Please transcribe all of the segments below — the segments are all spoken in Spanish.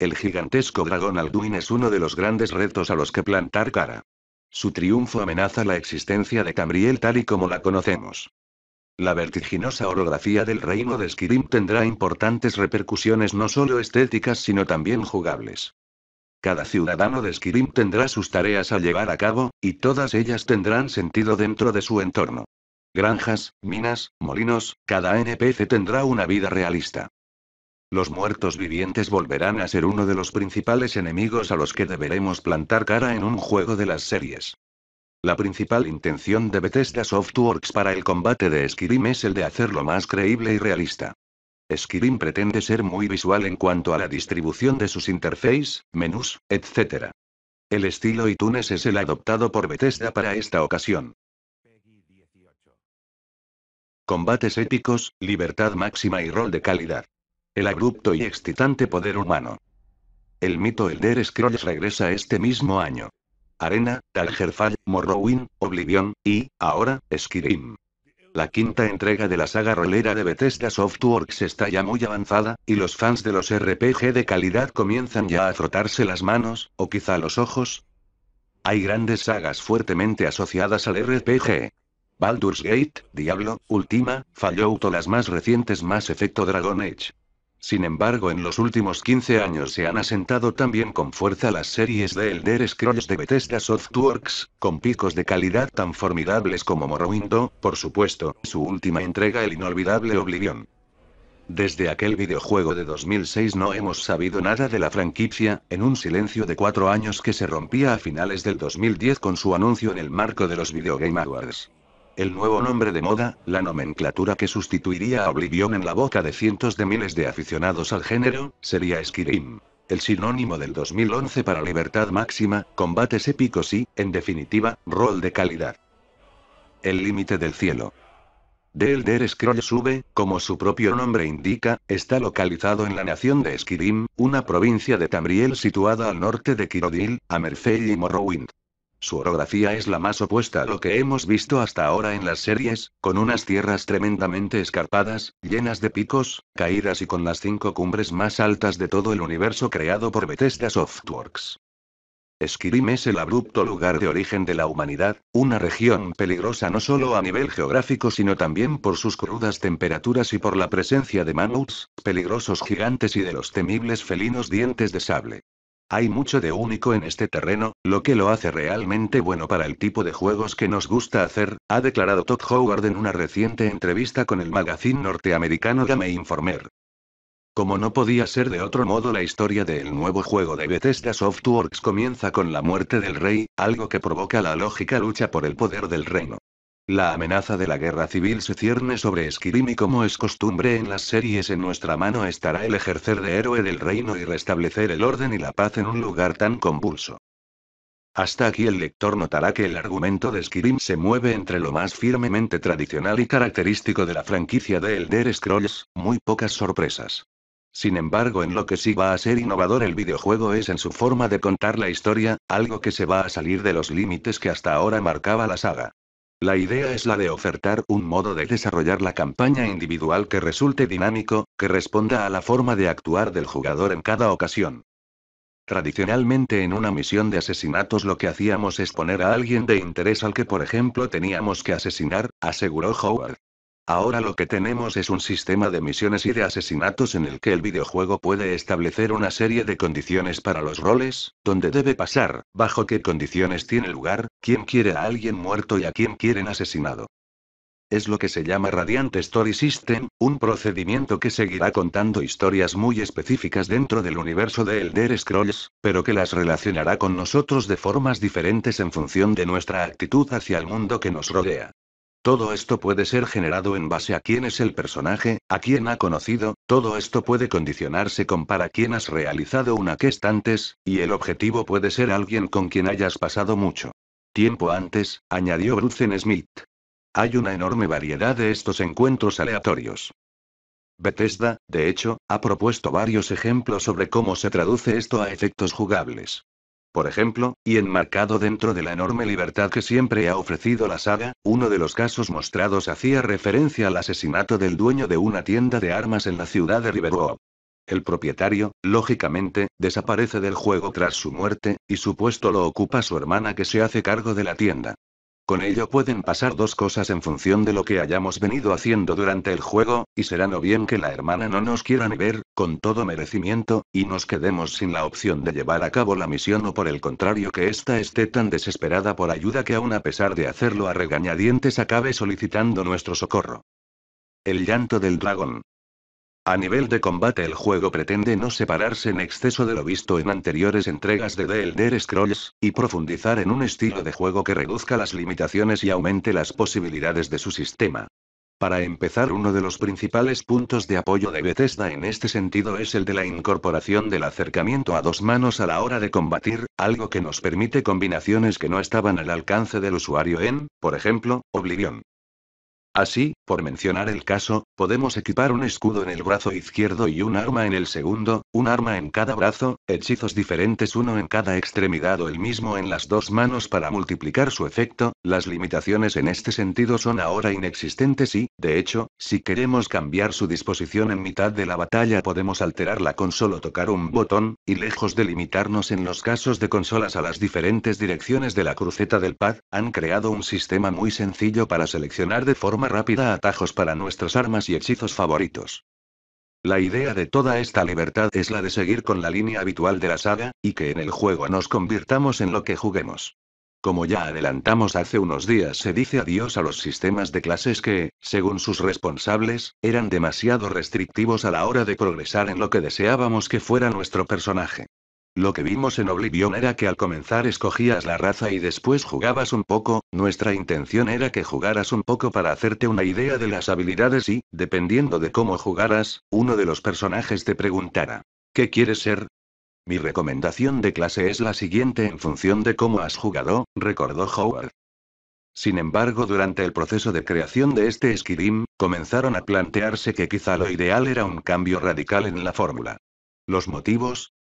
El gigantesco dragón Alduin es uno de los grandes retos a los que plantar cara. Su triunfo amenaza la existencia de Cambriel tal y como la conocemos. La vertiginosa orografía del reino de Skyrim tendrá importantes repercusiones no solo estéticas sino también jugables. Cada ciudadano de Skyrim tendrá sus tareas a llevar a cabo, y todas ellas tendrán sentido dentro de su entorno. Granjas, minas, molinos, cada NPC tendrá una vida realista. Los muertos vivientes volverán a ser uno de los principales enemigos a los que deberemos plantar cara en un juego de las series. La principal intención de Bethesda Softworks para el combate de Skyrim es el de hacerlo más creíble y realista. Skyrim pretende ser muy visual en cuanto a la distribución de sus interfaces, menús, etc. El estilo iTunes es el adoptado por Bethesda para esta ocasión. Combates épicos, libertad máxima y rol de calidad. El abrupto y excitante poder humano. El mito Elder Scrolls regresa este mismo año. Arena, Talgerfall, Morrowind, Oblivion, y, ahora, Skyrim. La quinta entrega de la saga rolera de Bethesda Softworks está ya muy avanzada, y los fans de los RPG de calidad comienzan ya a frotarse las manos, o quizá los ojos. Hay grandes sagas fuertemente asociadas al RPG. Baldur's Gate, Diablo, Ultima, Fallout o las más recientes más efecto Dragon Age. Sin embargo, en los últimos 15 años se han asentado también con fuerza las series de Elder Scrolls de Bethesda Softworks, con picos de calidad tan formidables como Morrowind, por supuesto, su última entrega el inolvidable Oblivion. Desde aquel videojuego de 2006 no hemos sabido nada de la franquicia, en un silencio de cuatro años que se rompía a finales del 2010 con su anuncio en el marco de los Video Game Awards. El nuevo nombre de moda, la nomenclatura que sustituiría a Oblivion en la boca de cientos de miles de aficionados al género, sería Skyrim. El sinónimo del 2011 para libertad máxima, combates épicos y, en definitiva, rol de calidad. El límite del cielo. The Elder Scrolls V, como su propio nombre indica, está localizado en la nación de Skyrim, una provincia de Tamriel situada al norte de Kirodil, a y Morrowind. Su orografía es la más opuesta a lo que hemos visto hasta ahora en las series, con unas tierras tremendamente escarpadas, llenas de picos, caídas y con las cinco cumbres más altas de todo el universo creado por Bethesda Softworks. Esquirim es el abrupto lugar de origen de la humanidad, una región peligrosa no solo a nivel geográfico sino también por sus crudas temperaturas y por la presencia de mamuts, peligrosos gigantes y de los temibles felinos dientes de sable. Hay mucho de único en este terreno, lo que lo hace realmente bueno para el tipo de juegos que nos gusta hacer, ha declarado Todd Howard en una reciente entrevista con el magazine norteamericano Game Informer. Como no podía ser de otro modo, la historia del nuevo juego de Bethesda Softworks comienza con la muerte del rey, algo que provoca la lógica lucha por el poder del reino. La amenaza de la guerra civil se cierne sobre Skyrim y como es costumbre en las series en nuestra mano estará el ejercer de héroe del reino y restablecer el orden y la paz en un lugar tan convulso. Hasta aquí el lector notará que el argumento de Skyrim se mueve entre lo más firmemente tradicional y característico de la franquicia de Elder Scrolls, muy pocas sorpresas. Sin embargo, en lo que sí va a ser innovador el videojuego es en su forma de contar la historia, algo que se va a salir de los límites que hasta ahora marcaba la saga. La idea es la de ofertar un modo de desarrollar la campaña individual que resulte dinámico, que responda a la forma de actuar del jugador en cada ocasión. Tradicionalmente en una misión de asesinatos lo que hacíamos es poner a alguien de interés al que por ejemplo teníamos que asesinar, aseguró Howard. Ahora lo que tenemos es un sistema de misiones y de asesinatos en el que el videojuego puede establecer una serie de condiciones para los roles, donde debe pasar, bajo qué condiciones tiene lugar, quién quiere a alguien muerto y a quién quieren asesinado. Es lo que se llama Radiant Story System, un procedimiento que seguirá contando historias muy específicas dentro del universo de Elder Scrolls, pero que las relacionará con nosotros de formas diferentes en función de nuestra actitud hacia el mundo que nos rodea. Todo esto puede ser generado en base a quién es el personaje, a quién ha conocido, todo esto puede condicionarse con para quién has realizado una quest antes, y el objetivo puede ser alguien con quien hayas pasado mucho. Tiempo antes, añadió Bruce Smith. Hay una enorme variedad de estos encuentros aleatorios. Bethesda, de hecho, ha propuesto varios ejemplos sobre cómo se traduce esto a efectos jugables por ejemplo, y enmarcado dentro de la enorme libertad que siempre ha ofrecido la saga, uno de los casos mostrados hacía referencia al asesinato del dueño de una tienda de armas en la ciudad de Riverwood. El propietario, lógicamente, desaparece del juego tras su muerte, y su puesto lo ocupa su hermana que se hace cargo de la tienda. Con ello pueden pasar dos cosas en función de lo que hayamos venido haciendo durante el juego, y será o bien que la hermana no nos quiera ni ver, con todo merecimiento, y nos quedemos sin la opción de llevar a cabo la misión o por el contrario que ésta esté tan desesperada por ayuda que aun a pesar de hacerlo a regañadientes acabe solicitando nuestro socorro. El llanto del dragón. A nivel de combate el juego pretende no separarse en exceso de lo visto en anteriores entregas de The Elder Scrolls, y profundizar en un estilo de juego que reduzca las limitaciones y aumente las posibilidades de su sistema. Para empezar, uno de los principales puntos de apoyo de Bethesda en este sentido es el de la incorporación del acercamiento a dos manos a la hora de combatir, algo que nos permite combinaciones que no estaban al alcance del usuario en, por ejemplo, Oblivion. Así, por mencionar el caso, podemos equipar un escudo en el brazo izquierdo y un arma en el segundo, un arma en cada brazo, hechizos diferentes uno en cada extremidad o el mismo en las dos manos para multiplicar su efecto, las limitaciones en este sentido son ahora inexistentes y, de hecho, si queremos cambiar su disposición en mitad de la batalla podemos alterarla con solo tocar un botón, y lejos de limitarnos en los casos de consolas a las diferentes direcciones de la cruceta del pad, han creado un sistema muy sencillo para seleccionar de forma rápida atajos para nuestras armas y hechizos favoritos. La idea de toda esta libertad es la de seguir con la línea habitual de la saga, y que en el juego nos convirtamos en lo que juguemos. Como ya adelantamos hace unos días, se dice adiós a los sistemas de clases que, según sus responsables, eran demasiado restrictivos a la hora de progresar en lo que deseábamos que fuera nuestro personaje. Lo que vimos en Oblivion era que al comenzar escogías la raza y después jugabas un poco, nuestra intención era que jugaras un poco para hacerte una idea de las habilidades y, dependiendo de cómo jugaras, uno de los personajes te preguntara, ¿qué quieres ser? Mi recomendación de clase es la siguiente en función de cómo has jugado, recordó Howard. Sin embargo, durante el proceso de creación de este Skyrim, comenzaron a plantearse que quizá lo ideal era un cambio radical en la fórmula. Los motivos,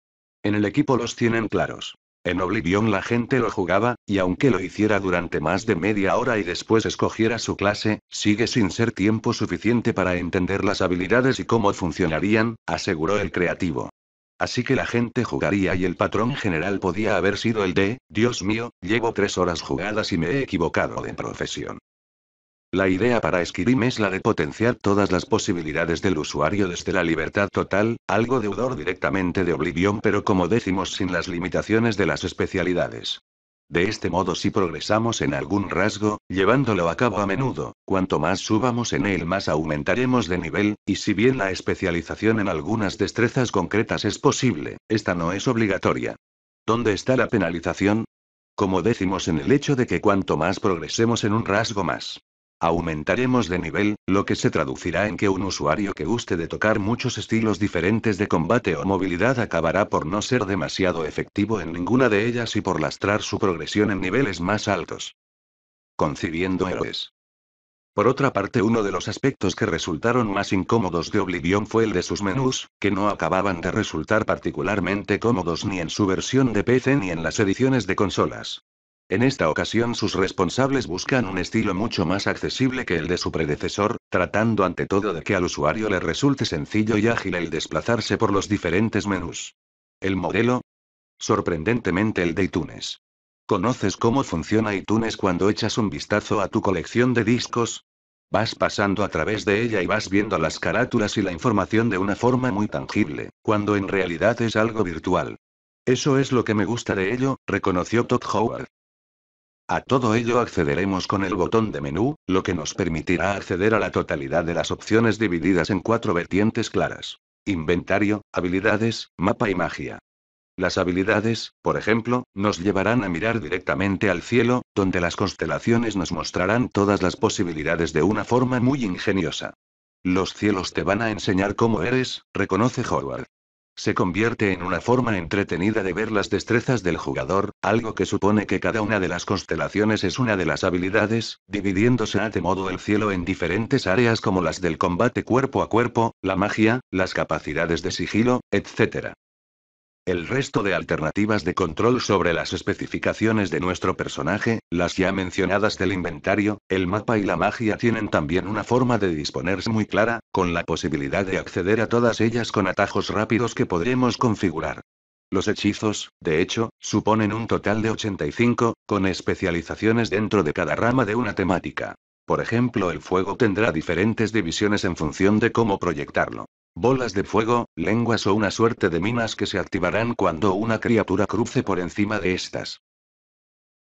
en el equipo los tienen claros. En Oblivion la gente lo jugaba, y aunque lo hiciera durante más de media hora y después escogiera su clase, sigue sin ser tiempo suficiente para entender las habilidades y cómo funcionarían, aseguró el creativo. Así que la gente jugaría y el patrón general podía haber sido el de, Dios mío, llevo tres horas jugadas y me he equivocado de profesión. La idea para Skyrim es la de potenciar todas las posibilidades del usuario desde la libertad total, algo deudor directamente de Oblivión, pero como decimos sin las limitaciones de las especialidades. De este modo si progresamos en algún rasgo, llevándolo a cabo a menudo, cuanto más subamos en él más aumentaremos de nivel, y si bien la especialización en algunas destrezas concretas es posible, esta no es obligatoria. ¿Dónde está la penalización? Como decimos en el hecho de que cuanto más progresemos en un rasgo más Aumentaremos de nivel, lo que se traducirá en que un usuario que guste de tocar muchos estilos diferentes de combate o movilidad acabará por no ser demasiado efectivo en ninguna de ellas y por lastrar su progresión en niveles más altos. Concibiendo héroes. Por otra parte, uno de los aspectos que resultaron más incómodos de Oblivion fue el de sus menús, que no acababan de resultar particularmente cómodos ni en su versión de PC ni en las ediciones de consolas. En esta ocasión sus responsables buscan un estilo mucho más accesible que el de su predecesor, tratando ante todo de que al usuario le resulte sencillo y ágil el desplazarse por los diferentes menús. El modelo, sorprendentemente el de iTunes. ¿Conoces cómo funciona iTunes cuando echas un vistazo a tu colección de discos? Vas pasando a través de ella y vas viendo las carátulas y la información de una forma muy tangible, cuando en realidad es algo virtual. Eso es lo que me gusta de ello, reconoció Todd Howard. A todo ello accederemos con el botón de menú, lo que nos permitirá acceder a la totalidad de las opciones divididas en cuatro vertientes claras. Inventario, habilidades, mapa y magia. Las habilidades, por ejemplo, nos llevarán a mirar directamente al cielo, donde las constelaciones nos mostrarán todas las posibilidades de una forma muy ingeniosa. Los cielos te van a enseñar cómo eres, reconoce Howard se convierte en una forma entretenida de ver las destrezas del jugador, algo que supone que cada una de las constelaciones es una de las habilidades, dividiéndose a de modo el cielo en diferentes áreas como las del combate cuerpo a cuerpo, la magia, las capacidades de sigilo, etc. El resto de alternativas de control sobre las especificaciones de nuestro personaje, las ya mencionadas del inventario, el mapa y la magia tienen también una forma de disponerse muy clara, con la posibilidad de acceder a todas ellas con atajos rápidos que podremos configurar. Los hechizos, de hecho, suponen un total de 85, con especializaciones dentro de cada rama de una temática. Por ejemplo, el fuego tendrá diferentes divisiones en función de cómo proyectarlo. Bolas de fuego, lenguas o una suerte de minas que se activarán cuando una criatura cruce por encima de estas.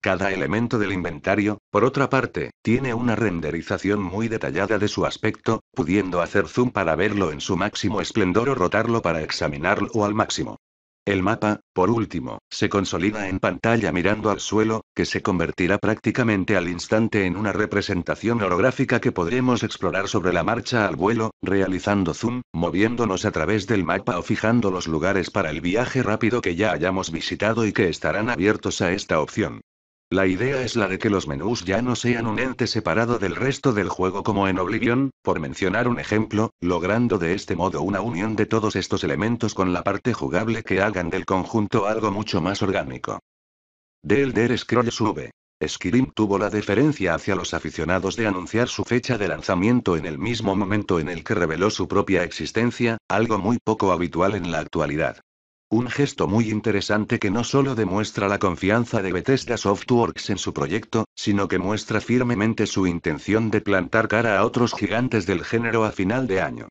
Cada elemento del inventario, por otra parte, tiene una renderización muy detallada de su aspecto, pudiendo hacer zoom para verlo en su máximo esplendor o rotarlo para examinarlo al máximo. El mapa, por último, se consolida en pantalla mirando al suelo, que se convertirá prácticamente al instante en una representación orográfica que podremos explorar sobre la marcha al vuelo, realizando zoom, moviéndonos a través del mapa o fijando los lugares para el viaje rápido que ya hayamos visitado y que estarán abiertos a esta opción. La idea es la de que los menús ya no sean un ente separado del resto del juego como en Oblivion, por mencionar un ejemplo, logrando de este modo una unión de todos estos elementos con la parte jugable que hagan del conjunto algo mucho más orgánico. The Elder Scrolls V. Skyrim tuvo la deferencia hacia los aficionados de anunciar su fecha de lanzamiento en el mismo momento en el que reveló su propia existencia, algo muy poco habitual en la actualidad. Un gesto muy interesante que no solo demuestra la confianza de Bethesda Softworks en su proyecto, sino que muestra firmemente su intención de plantar cara a otros gigantes del género a final de año.